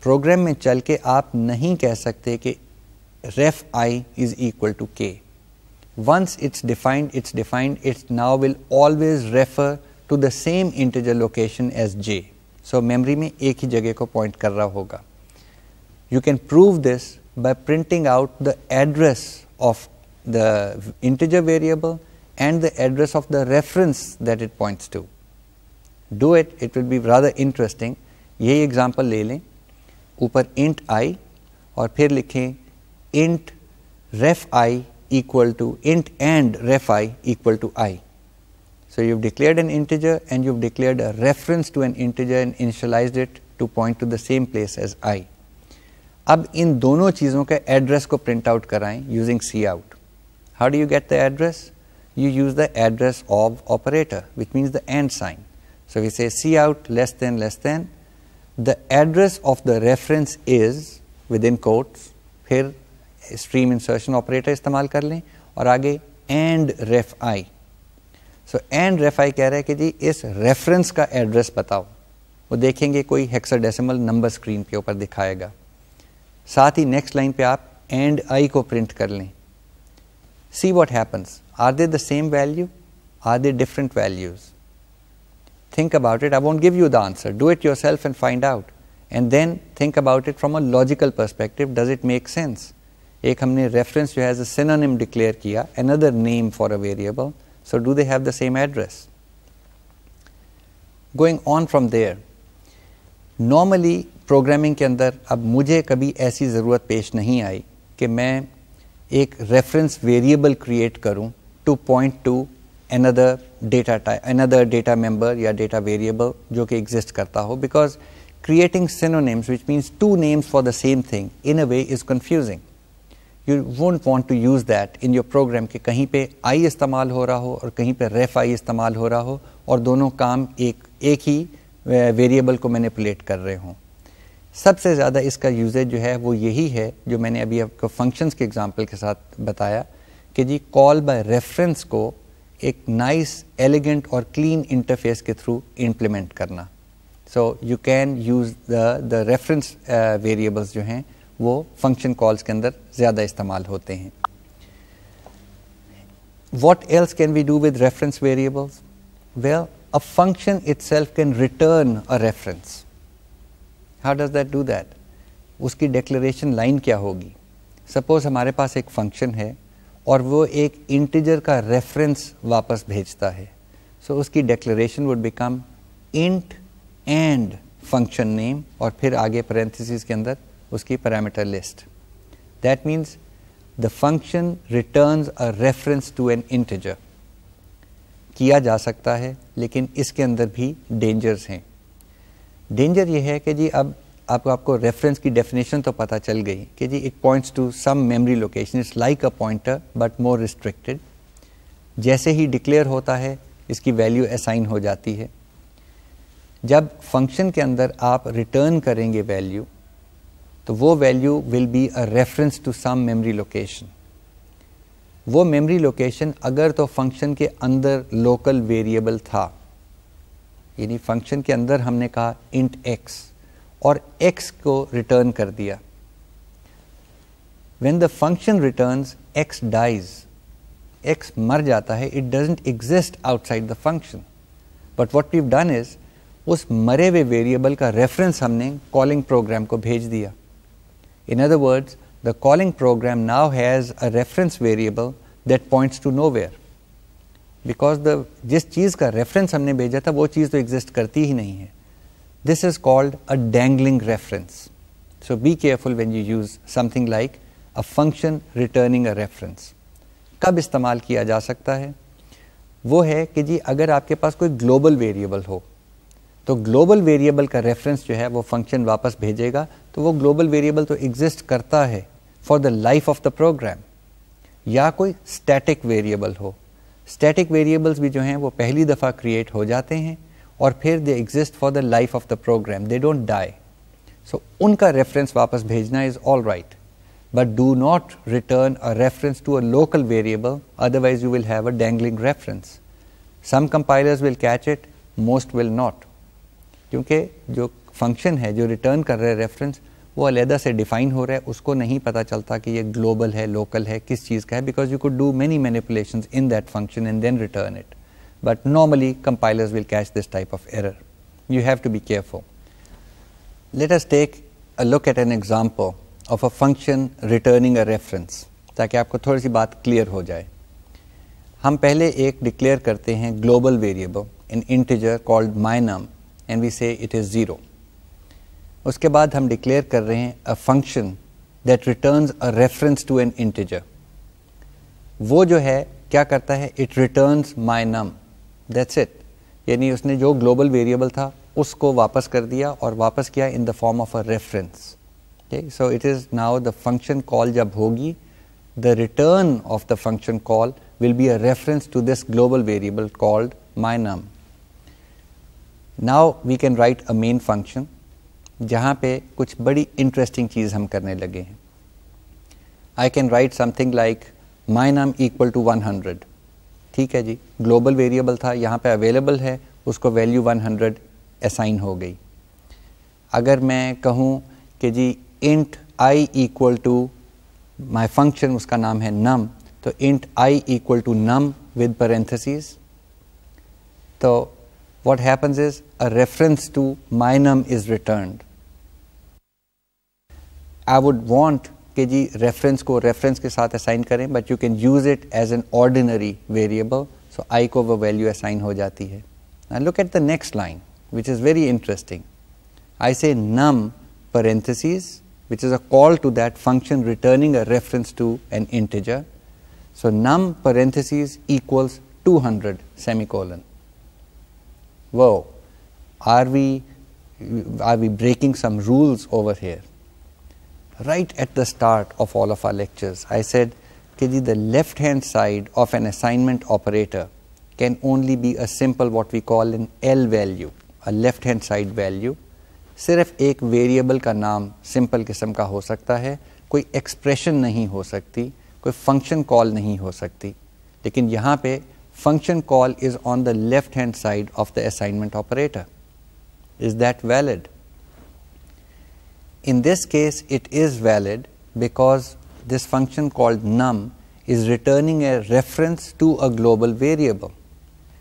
Programme में चल के आप नहीं कह ref i is equal to k. Once it's defined, it's defined, it now will always refer to the same integer location as j. So memory में एक ही जगह को पॉइंट कर रहा होगा you can prove this by printing out the address of the integer variable and the address of the reference that it points to. Do it, it will be rather interesting. यही example ले लें ऊपर int आई और फिर लिखें int ref I equal to int and ref I equal to I so, you have declared an integer and you have declared a reference to an integer and initialized it to point to the same place as i. अब इन दोनों चीज़ों के address को print out using c out. How do you get the address? you use the address of operator, which means the AND sign. So we say C out less than less than. The address of the reference is within quotes. फिर stream insertion operator इस्तेमाल कर लें और आगे and ref i. So and ref I कह रहा है कि जी इस रेफरेंस का एड्रेस बताओ वो देखेंगे कोई हेक्साडेसिमल नंबर स्क्रीन के ऊपर दिखाएगा साथ ही नेक्स्ट लाइन पे आप एंड आई को प्रिंट कर लें see what happens are they the same value are they different values think about it I won't give you the answer do it yourself and find out and then think about it from a logical perspective does it make sense एक हमने reference जो है synonym declare किया another name for a variable So, do they have the same address? Going on from there, normally programming के अंदर अब मुझे कभी ऐसी ज़रूरत पेश नहीं आई कि मैं एक reference variable create करूं to point to another data type, another data member या data variable जो कि exist करता हो because creating synonyms which means two names for the same thing in a way is confusing. You won't want to use that in your program कि कहीं पे आई इस्तेमाल हो रहा हो और कहीं पे रेफ आई इस्तेमाल हो रहा हो और दोनों काम एक एक ही वेरिएबल को मैनिपुलेट कर रहे हों सबसे ज़्यादा इसका यूजेज जो है वो यही है जो मैंने अभी आपको फंक्शंस के एग्जांपल के साथ बताया कि जी कॉल बाय रेफरेंस को एक नाइस एलिगेंट और क्लीन इंटरफेस के थ्रू इम्प्लीमेंट करना so you can use the the reference variables जो हैं वो फंक्शन कॉल्स के अंदर ज़्यादा इस्तेमाल होते हैं what else can we do with reference variables? Well, a function itself can return a reference. How does that do that? उसकी declaration line क्या होगी Suppose हमारे पास एक function है और वो एक integer का reference वापस भेजता है So उसकी declaration would become int and function name और फिर आगे parentheses के अंदर उसकी parameter list that means the function returns a reference to an integer किया जा सकता है लेकिन इसके अंदर भी डेंजर्स हैं डेंजर यह है कि जी अब आपको आपको रेफरेंस की डेफिनेशन तो पता चल गई कि जी it points to some memory location it's like a pointer but more restricted जैसे ही डिक्लेयर होता है इसकी वैल्यू असाइन हो जाती है जब फंक्शन के अंदर आप रिटर्न करेंगे वैल्यू तो वो value will be a reference to some memory location वो मेमोरी लोकेशन अगर तो फंक्शन के अंदर लोकल वेरिएबल था यानी फंक्शन के अंदर हमने कहा इंट एक्स और एक्स को रिटर्न कर दिया when the function returns X dies X मर जाता है it doesn't exist outside the function but what we've done is उस मरे हुए वे वेरिएबल का रेफरेंस हमने कॉलिंग प्रोग्राम को भेज दिया in other words, the calling program now has a reference variable that points to nowhere. Because the जिस चीज़ का reference हमने भेजा था वो चीज़ तो exist करती ही This is called a dangling reference. So be careful when you use something like a function returning a reference. कब इस्तेमाल किया जा सकता है वो है कि जी अगर आपके तो ग्लोबल वेरिएबल का रेफरेंस जो है वो फंक्शन वापस भेजेगा तो वो ग्लोबल वेरिएबल तो एग्जिस्ट करता है for the life of the program या कोई स्टैटिक वेरिएबल हो स्टैटिक वेरिएबल्स भी जो हैं वो पहली दफ़ा क्रिएट हो जाते हैं और फिर they exist for the life of the program they don't die so उनका रेफरेंस वापस भेजना is all right but do not return a reference to a local variable otherwise you will have a dangling reference some compilers will catch it most will not क्योंकि जो function है जो return कर रहे reference वो अलहदा से define हो रहा है उसको नहीं पता चलता कि ये ग्लोबल है लोकल है किस चीज़ का है because you could do many manipulation in that function and then return it but normally compilers will catch this type of error you have to be careful let us take a look at an example of a function returning a reference ताकि आपको थोड़ी सी बात clear हो जाए हम पहले एक declare करते हैं global variable in integer called my num and we say it is 0. Uske baad hum declare kar rahe hain a function that returns a reference to an integer. Wo jo hai, kya karta hai? It returns my num. That's it. Yani usne jo global variable tha, usko wapas kar diya aur wapas kiya in the form of a reference. Okay? So it is now the function call jab hogi, the return of the function call will be a reference to this global variable called my num. Now we can write a main function जहाँ पे कुछ बड़ी interesting चीज़ हम करने लगे हैं I can write something like my num equal to 100 ठीक है जी ग्लोबल वेरिएबल था यहाँ पे अवेलेबल है उसको वैल्यू 100 असाइन हो गई अगर मैं कहूँ कि जी int I equal to my function उसका नाम है नम तो int I equal to num with parenthesis तो what happens is a reference to minum is returned. I would want कि जी रेफरेंस को रेफरेंस के साथ असाइन करें but you can use it as an ordinary variable so I को वो value assign हो जाती है Now look at the next line, which is very interesting. I say num parentheses, which is a call to that function returning a reference to an integer. So num parentheses equals 200 semicolon whoa, are we, are we breaking some rules over here? Right at the start of all of our lectures, I said, KG, the left hand side of an assignment operator can only be a simple what we call an L value, a left hand side value. सिर्फ एक variable का नाम simple किस्म का हो सकता है कोई एक्सप्रेशन नहीं हो सकती कोई फंक्शन कॉल नहीं हो सकती लेकिन यहाँ पे function call is on the left hand side of the assignment operator. Is that valid? In this case, it is valid because this function called num is returning a reference to a global variable.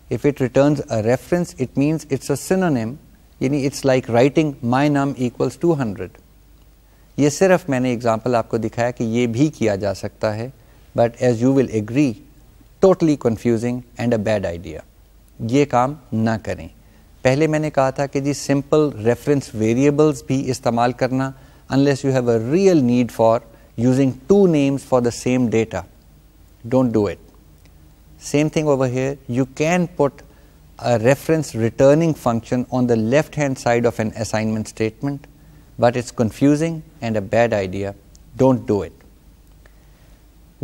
If it returns a reference, it means it's a synonym. it's like writing my num equals 200. ये सिर्फ मैंने example आपको दिखाया you ये भी किया जा सकता है but as you will agree Totally confusing and a bad idea. ये काम ना करें पहले मैंने कहा था कि जी सिंपल रेफरेंस वेरिएबल्स भी इस्तेमाल करना unless you have a real need for using two names for the same data. Don't do it. Same thing over here, you can put a reference returning function on the left hand side of an assignment statement, but it's confusing and a bad idea. Don't do it.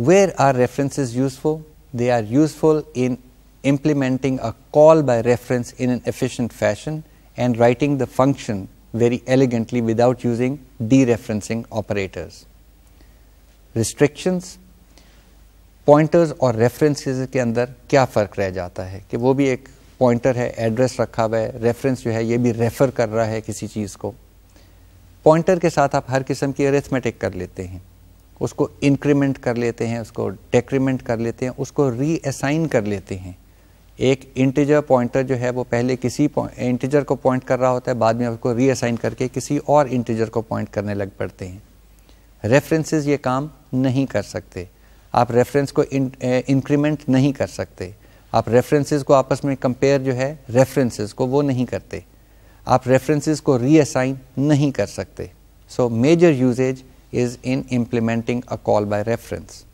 Where are references useful? They are useful in implementing a call by reference in an efficient fashion and writing the function very elegantly without using dereferencing operators. Restrictions pointers or references ke andar kya fark reh jata hai? कि wo bhi ek pointer hai, address rakha हुआ है reference जो है ये भी refer कर रहा है किसी चीज़ को पॉइंटर के साथ आप हर किस्म की अरेथमेटिक कर लेते हैं उसको इंक्रीमेंट कर लेते हैं उसको डेक्रीमेंट कर लेते हैं उसको रीअसाइन कर लेते हैं एक इंटीजर पॉइंटर जो है वो पहले किसी इंटीजर को पॉइंट कर रहा होता है बाद में उसको रीअसाइन करके किसी और इंटीजर को पॉइंट करने लग पड़ते हैं रेफरेंसेस ये काम नहीं कर सकते आप रेफरेंस को इंक्रीमेंट नहीं कर सकते आप रेफरेंसेस को आपस में कंपेयर जो है रेफरेंसेस को वो नहीं करते आप रेफरेंसेस को रीअसाइन नहीं कर सकते so major usages is in implementing a call by reference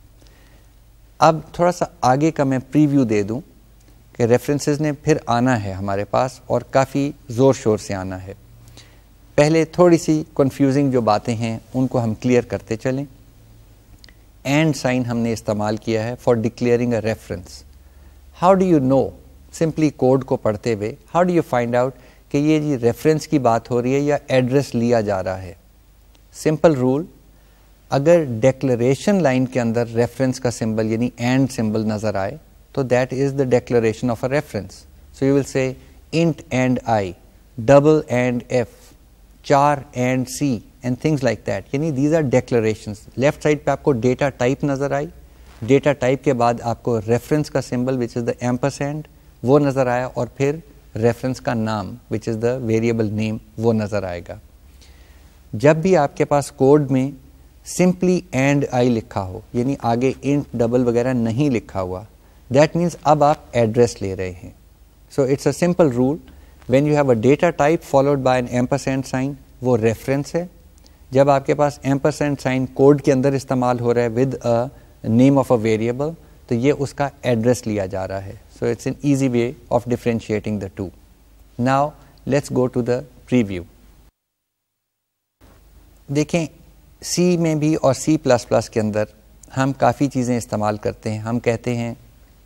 अब थोड़ा सा आगे का मैं प्रीव्यू दे दूं कि रेफरेंसेस ने फिर आना है हमारे पास और काफ़ी ज़ोर शोर से आना है पहले थोड़ी सी कंफ्यूजिंग जो बातें हैं उनको हम क्लियर करते चलें एंड साइन हमने इस्तेमाल किया है for declaring a reference how do you know simply code को पढ़ते हुए how do you find out कि ये जी रेफरेंस की बात हो रही है या एड्रेस लिया जा रहा है सिंपल रूल अगर डेक्लरेशन लाइन के अंदर रेफरेंस का सिंबल यानी एंड सिंबल नज़र आए तो that is the declaration of a reference so you will say int and I double and F char and C and things like that यानी these are declaration left side पे आपको data type नज़र आई data type के बाद आपको reference का symbol which is the ampersand वो नज़र आया और फिर रेफरेंस का नाम which is the variable name वो नज़र आएगा जब भी आपके पास कोड में सिंपली एंड आई लिखा हो यानी आगे इंट डबल वगैरह नहीं लिखा हुआ दैट मीन्स अब आप एड्रेस ले रहे हैं so it's a simple rule when you have a data type followed by an and sign वो रेफरेंस है जब आपके पास एंड साइन कोड के अंदर इस्तेमाल हो रहा है with a name of a variable तो ये उसका एड्रेस लिया जा रहा है so it's an easy way of differentiating the two now let's go to the preview देखें सी में भी और सी प्लस प्लस के अंदर हम काफ़ी चीज़ें इस्तेमाल करते हैं हम कहते हैं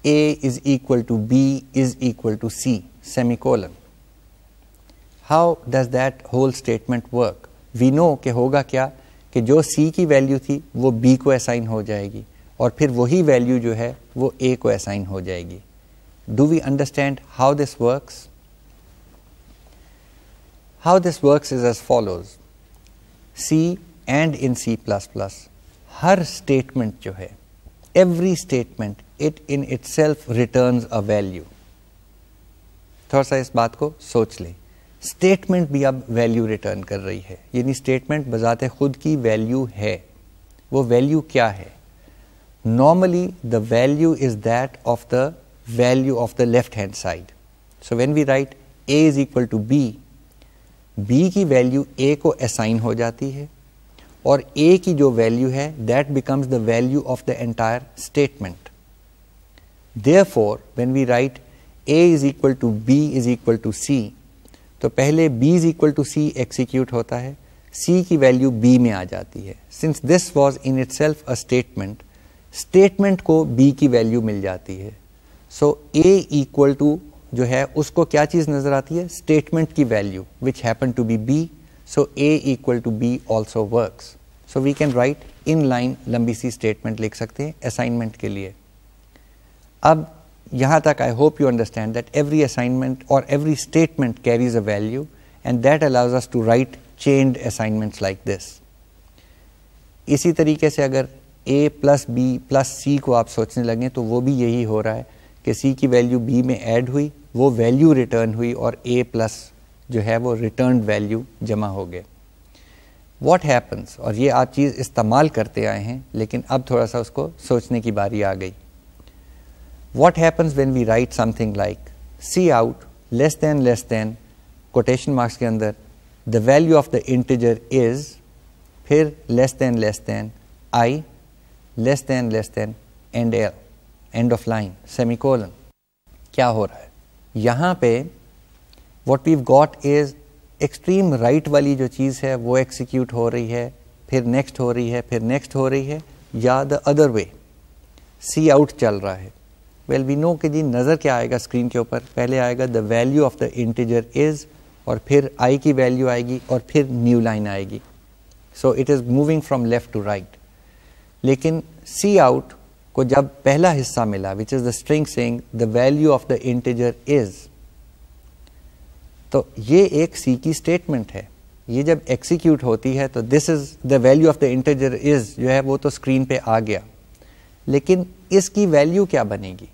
A is equal to B is equal to C semicolon how does that whole statement work we know कि होगा क्या कि जो सी की वैल्यू थी वो बी को असाइन हो जाएगी और फिर वही वैल्यू जो है वो ए को असाइन हो जाएगी do we understand how this works how this works is as follows C and in C plus plus हर स्टेटमेंट जो है every statement it in itself return a value थोड़ा सा इस बात को सोच लें स्टेटमेंट भी अब वैल्यू रिटर्न कर रही है यानी स्टेटमेंट बजाते खुद की वैल्यू है वो वैल्यू क्या है normally the value is that of the value of the left hand side so when we write A is equal to B B की वैल्यू ए को असाइन हो जाती है और ए की जो वैल्यू है that becomes the value of the entire statement therefore when we write A is equal to B is equal to C तो पहले B is equal to C execute होता है सी की वैल्यू बी में आ जाती है since this was in itself a statement statement को बी की वैल्यू मिल जाती है सो ए इक्वल टू जो है उसको क्या चीज़ नज़र आती है स्टेटमेंट की value which happen to B B So A equal to B also works. So we can write in line लंबी सी statement लिख सकते हैं assignment के लिए अब यहाँ तक I hope you understand that every assignment or every statement carries a value and that allows us to write chained assignments like this. इसी तरीके से अगर a plus B plus C को आप सोचने लगें तो वो भी यही हो रहा है कि c की value b में add हुई वो value return हुई और a plus जो है वो रिटर्न वैल्यू जमा हो गया वॉट हैपन्स और ये आप चीज़ इस्तेमाल करते आए हैं लेकिन अब थोड़ा सा उसको सोचने की बारी आ गई what happens when we write something like C out less than less than quotation marks के अंदर the value of the integer is फिर less than less than I less than less than end L and of line semi क्या हो रहा है यहाँ पे what we've got is extreme right वाली जो चीज़ है वो एक्सिक्यूट हो रही है फिर नेक्स्ट हो रही है फिर नेक्स्ट हो रही है या the other way C out चल रहा है वेल वी नो कि जी नज़र क्या आएगा स्क्रीन के ऊपर पहले आएगा the value of the integer is और फिर आई की वैल्यू आएगी और फिर न्यू लाइन आएगी so it is moving from left to right लेकिन सी आउट को जब पहला हिस्सा मिला which is the string sing the value of the integer is तो ये एक सी की स्टेटमेंट है ये जब एक्सिक्यूट होती है तो this is the value of the integer is जो है वो तो स्क्रीन पे आ गया लेकिन इसकी वैल्यू क्या बनेगी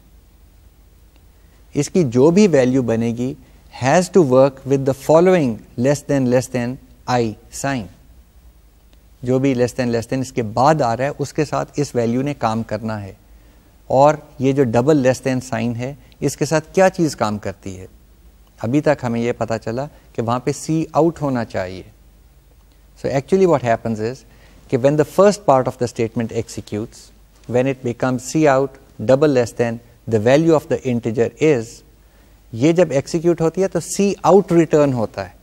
इसकी जो भी वैल्यू बनेगी has to work with the following less than less than I sign जो भी लेस देन लेस देन इसके बाद आ रहा है उसके साथ इस वैल्यू ने काम करना है और ये जो डबल लेस देन साइन है इसके साथ क्या चीज़ काम करती है अभी तक हमें यह पता चला कि वहां पे सी आउट होना चाहिए so actually what happens is कि when the first part of the statement executes when it become C out double less than the value of the integer is ये जब एक्सिक्यूट होती है तो सी आउट रिटर्न होता है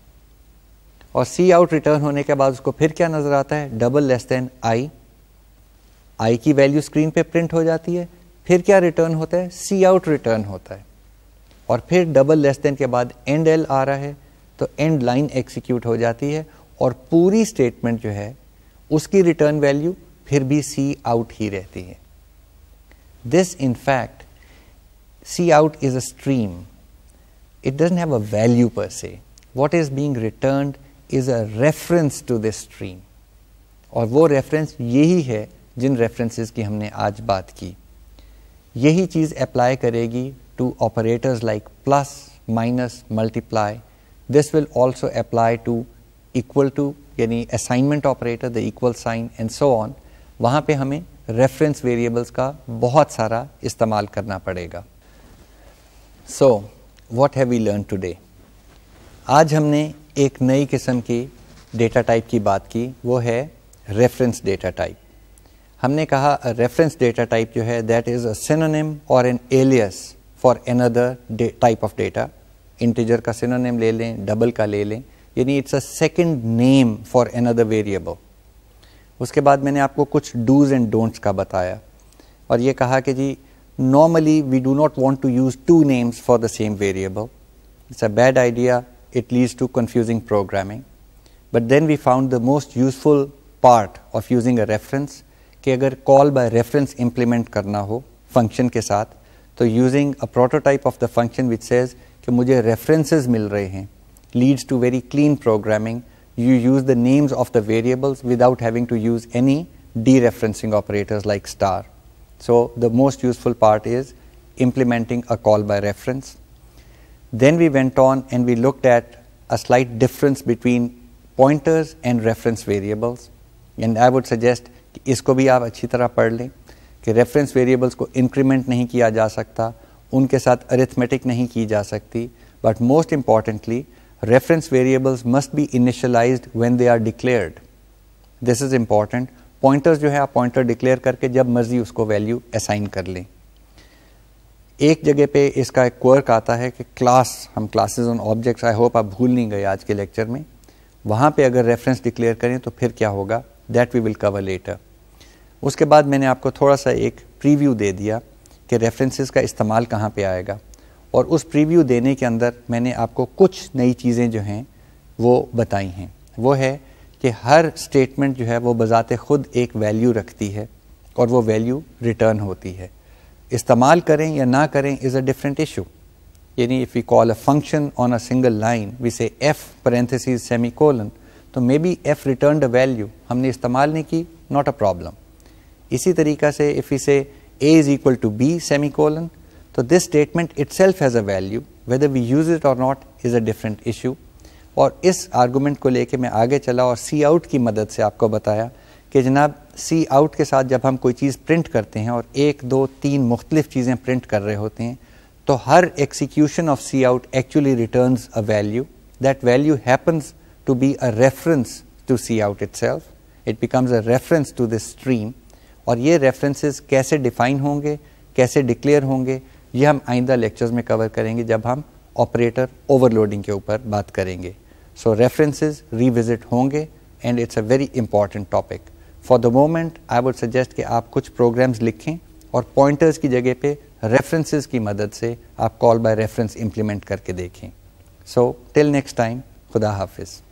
और सी आउट रिटर्न होने के बाद उसको फिर क्या नजर आता है double less than I I की वैल्यू स्क्रीन पे प्रिंट हो जाती है फिर क्या रिटर्न होता है सी आउट रिटर्न होता है और फिर डबल लेस देन के बाद एंड एल आ रहा है तो एंड लाइन एक्सिक्यूट हो जाती है और पूरी स्टेटमेंट जो है उसकी रिटर्न वैल्यू फिर भी सी आउट ही रहती है this in fact C out is a stream it doesn't have a value per se what is being return is a reference to this stream और वो रेफरेंस यही है जिन रेफरेंसेस की हमने आज बात की यही चीज़ अप्लाई करेगी to operators like plus, minus, multiply. This will also apply to equal to यानी assignment operator the equal sign and so on वहाँ पे हमें रेफरेंस वेरिएबल्स का बहुत सारा इस्तेमाल करना पड़ेगा so what have we learn today आज हमने एक नई किस्म की डेटा टाइप की बात की वो है रेफरेंस डेटा टाइप हमने कहा रेफरेंस डेटा टाइप जो है दैट इज़ अ सिनोनिम और an alias for another type of data integer का सिनोनेम ले लें डबल का ले लें यानी it's a second name for another variable उसके बाद मैंने आपको कुछ डूज एंड डोंट्स का बताया और ये कहा कि जी normally we do not want to use two names for the same variable it's a bad idea it leads to confusing programming but then we found the most useful part of using a reference कि अगर call by reference implement करना हो function के साथ So, using a prototype of the function which says कि मुझे references मिल रहे हैं leads to very clean you use the names of the variables without having to use any dereferencing operators like star. So the most useful part is implementing a call by reference. Then we went on and we looked at a slight difference between pointers and reference variables. And I would suggest इसको भी आप अच्छी तरह कि reference variables को increment नहीं किया जा सकता उनके साथ अरिथमेटिक नहीं की जा सकती but most importantly reference variables must be initialized when they are declared this is important pointers जो है आप पॉइंटर डिक्लेयर करके जब मर्जी उसको वैल्यू असाइन कर लें एक जगह पे इसका एक क्वर्क आता है कि क्लास हम classes on objects I hope आप भूल नहीं गए आज के लेक्चर में वहाँ पे अगर रेफरेंस डिक्लेयर करें तो फिर क्या होगा that we will cover later उसके बाद मैंने आपको थोड़ा सा एक प्रीव्यू दे दिया कि रेफरेंसेस का इस्तेमाल कहाँ पे आएगा और उस प्रीव्यू देने के अंदर मैंने आपको कुछ नई चीज़ें जो हैं वो बताई हैं वो है कि हर स्टेटमेंट जो है वो बज़ात ख़ुद एक वैल्यू रखती है और वो वैल्यू रिटर्न होती है इस्तेमाल करें या ना करें इज़ अ डिफरेंट इशू यानी if you call a function on a single line we say F parenthesis semicolon तो maybe F return a value हमने इस्तेमाल नहीं की नॉट अ प्रॉब्लम इसी तरीका से इफ़ इसे A is equal to B semicolon तो this statement itself has a value whether we use it और not is a different issue और इस आर्गूमेंट को लेके मैं आगे चला और सी आउट की मदद से आपको बताया कि जनाब सी आउट के साथ जब हम कोई चीज़ प्रिंट करते हैं और एक दो तीन मुख्तलिफ चीज़ें प्रिंट कर रहे होते हैं तो हर execution of C out actually return a value that value happens to be a reference to C out itself it becomes a reference to this stream और ये रेफरेंसेस कैसे डिफाइन होंगे कैसे डिक्लेयर होंगे ये हम आइंदा लेक्चर्स में कवर करेंगे जब हम ऑपरेटर ओवरलोडिंग के ऊपर बात करेंगे सो रेफरेंसेस रिविजिट होंगे and it's a very important topic for the moment I would suggest कि आप कुछ प्रोग्राम्स लिखें और पॉइंटर्स की जगह पे रेफरेंसेस की मदद से आप कॉल बाय रेफरेंस इम्प्लीमेंट करके देखें सो टिल नेक्स्ट टाइम खुदा हाफिज़